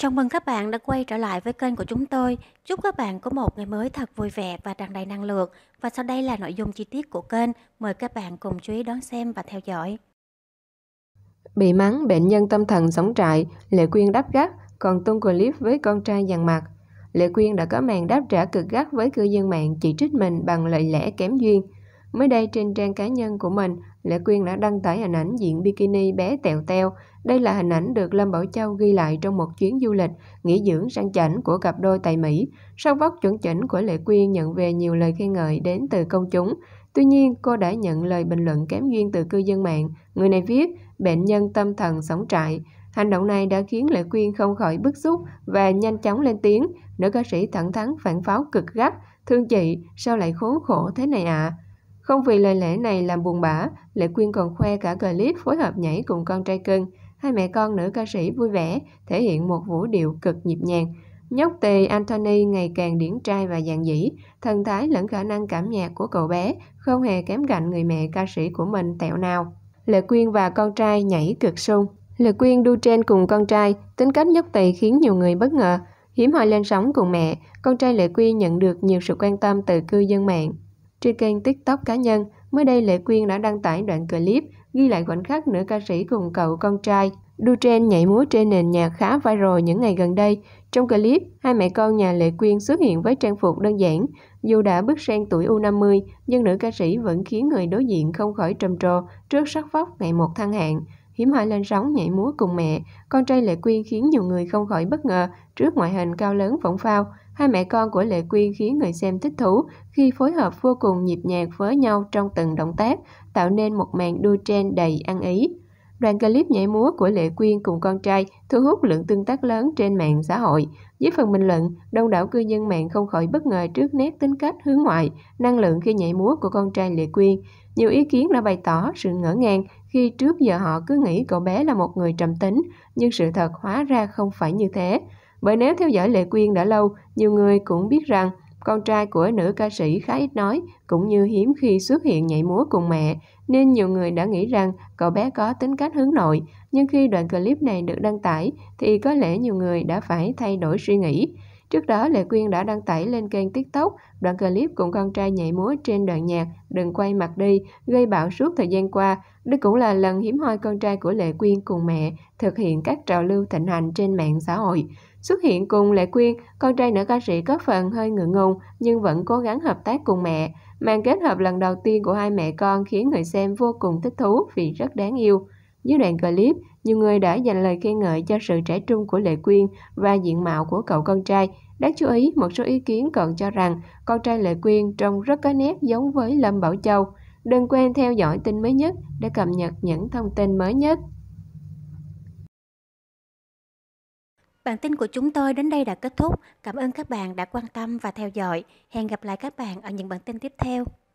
Chào mừng các bạn đã quay trở lại với kênh của chúng tôi. Chúc các bạn có một ngày mới thật vui vẻ và tràn đầy năng lượng. Và sau đây là nội dung chi tiết của kênh. Mời các bạn cùng chú ý đón xem và theo dõi. Bị mắng, bệnh nhân tâm thần sống trại, Lệ Quyên đáp gắt, còn tung clip với con trai dằn mặt. Lệ Quyên đã có màn đáp trả cực gắt với cư dân mạng chỉ trích mình bằng lời lẽ kém duyên. Mới đây trên trang cá nhân của mình, Lệ Quyên đã đăng tải hình ảnh diện bikini bé tèo teo. Đây là hình ảnh được Lâm Bảo Châu ghi lại trong một chuyến du lịch, nghỉ dưỡng sang chảnh của cặp đôi tại Mỹ. Sau vóc chuẩn chỉnh của Lệ Quyên nhận về nhiều lời khen ngợi đến từ công chúng. Tuy nhiên, cô đã nhận lời bình luận kém duyên từ cư dân mạng. Người này viết, bệnh nhân tâm thần sống trại. Hành động này đã khiến Lệ Quyên không khỏi bức xúc và nhanh chóng lên tiếng. Nữ ca sĩ thẳng thắn phản pháo cực gắt. Thương chị, sao lại khốn khổ thế này ạ? À? Không vì lời lẽ này làm buồn bã, Lệ Quyên còn khoe cả clip phối hợp nhảy cùng con trai cưng. Hai mẹ con nữ ca sĩ vui vẻ, thể hiện một vũ điệu cực nhịp nhàng. Nhóc tề Anthony ngày càng điển trai và dạn dĩ, thần thái lẫn khả năng cảm nhạc của cậu bé không hề kém cạnh người mẹ ca sĩ của mình tẹo nào. Lệ Quyên và con trai nhảy cực sung. Lệ Quyên đu trên cùng con trai, tính cách nhóc tỳ khiến nhiều người bất ngờ. Hiếm hoi lên sóng cùng mẹ, con trai Lệ Quyên nhận được nhiều sự quan tâm từ cư dân mạng. Trên kênh TikTok cá nhân, mới đây Lệ Quyên đã đăng tải đoạn clip ghi lại khoảnh khắc nữ ca sĩ cùng cậu con trai đu trên nhảy múa trên nền nhạc khá viral những ngày gần đây. Trong clip, hai mẹ con nhà Lệ Quyên xuất hiện với trang phục đơn giản. Dù đã bước sang tuổi U50, nhưng nữ ca sĩ vẫn khiến người đối diện không khỏi trầm trồ trước sắc vóc ngày một thăng hạng. Hiếm hoi lên sóng nhảy múa cùng mẹ, con trai Lệ Quyên khiến nhiều người không khỏi bất ngờ trước ngoại hình cao lớn phỏng phao. Hai mẹ con của Lệ Quyên khiến người xem thích thú khi phối hợp vô cùng nhịp nhàng với nhau trong từng động tác, tạo nên một màn đua trên đầy ăn ý. Đoạn clip nhảy múa của Lệ Quyên cùng con trai thu hút lượng tương tác lớn trên mạng xã hội. Dưới phần bình luận, đông đảo cư dân mạng không khỏi bất ngờ trước nét tính cách hướng ngoại, năng lượng khi nhảy múa của con trai Lệ Quyên. Nhiều ý kiến đã bày tỏ sự ngỡ ngàng khi trước giờ họ cứ nghĩ cậu bé là một người trầm tính, nhưng sự thật hóa ra không phải như thế. Bởi nếu theo dõi Lệ Quyên đã lâu, nhiều người cũng biết rằng con trai của nữ ca sĩ khá ít nói, cũng như hiếm khi xuất hiện nhảy múa cùng mẹ, nên nhiều người đã nghĩ rằng cậu bé có tính cách hướng nội. Nhưng khi đoạn clip này được đăng tải, thì có lẽ nhiều người đã phải thay đổi suy nghĩ. Trước đó, Lệ Quyên đã đăng tải lên kênh TikTok đoạn clip cùng con trai nhảy múa trên đoạn nhạc Đừng quay mặt đi, gây bão suốt thời gian qua. Đây cũng là lần hiếm hoi con trai của Lệ Quyên cùng mẹ thực hiện các trào lưu thịnh hành trên mạng xã hội. Xuất hiện cùng Lệ Quyên, con trai nữ ca sĩ có phần hơi ngượng ngùng nhưng vẫn cố gắng hợp tác cùng mẹ. Màn kết hợp lần đầu tiên của hai mẹ con khiến người xem vô cùng thích thú vì rất đáng yêu. Dưới đoạn clip, nhiều người đã dành lời khen ngợi cho sự trẻ trung của Lệ Quyên và diện mạo của cậu con trai. Đáng chú ý, một số ý kiến còn cho rằng con trai Lệ Quyên trông rất có nét giống với Lâm Bảo Châu. Đừng quên theo dõi tin mới nhất để cập nhật những thông tin mới nhất. Bản tin của chúng tôi đến đây đã kết thúc. Cảm ơn các bạn đã quan tâm và theo dõi. Hẹn gặp lại các bạn ở những bản tin tiếp theo.